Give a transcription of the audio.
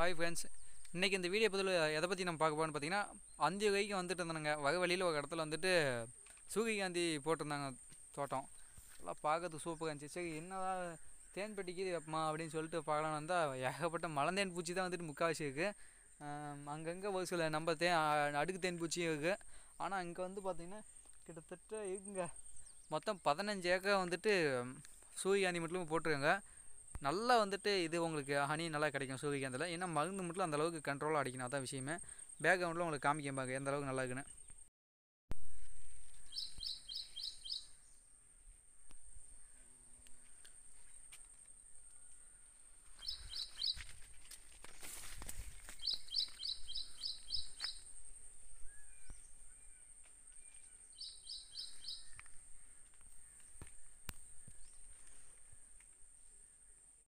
hi friends இன்றைக்கி இந்த video பதில் எதை பற்றி நம்ம பார்க்க போகணும்னு பார்த்தீங்கன்னா அஞ்சு வகைக்கு வந்துட்டு இருந்தாங்க வகை வழியில் ஒரு இடத்துல வந்துட்டு காந்தி போட்டிருந்தாங்க தோட்டம் எல்லாம் பார்க்கறதுக்கு சூப்பராக இருந்துச்சு சரி என்னதான் தேன் பெட்டிக்கு வைப்பமா அப்படின்னு சொல்லிட்டு பார்க்கலான்னு வந்தால் ஏகப்பட்ட மலந்தேன் பூச்சி தான் வந்துட்டு முக்காவாசி இருக்குது அங்கங்கே ஒரு சில நம்ம தேன் அடுக்கு தேன் பூச்சியும் இருக்குது ஆனால் இங்கே வந்து பார்த்திங்கன்னா கிட்டத்தட்ட இங்கே மொத்தம் பதினஞ்சு ஏக்கர் வந்துட்டு காந்தி மட்டும் போட்டிருக்காங்க நல்லா வந்துட்டு இது உங்களுக்கு ஹனி நல்லா கிடைக்கும் சூரியகாந்தில் ஏன்னா மருந்து மட்டும் அந்தளவுக்கு கண்ட்ரோலாக அடிக்கணும் அதான் விஷயமே பேக்ரவுண்டில் உங்களுக்கு காமிக்கம்பாங்க எந்த அளவுக்கு நல்லா இருக்குன்னு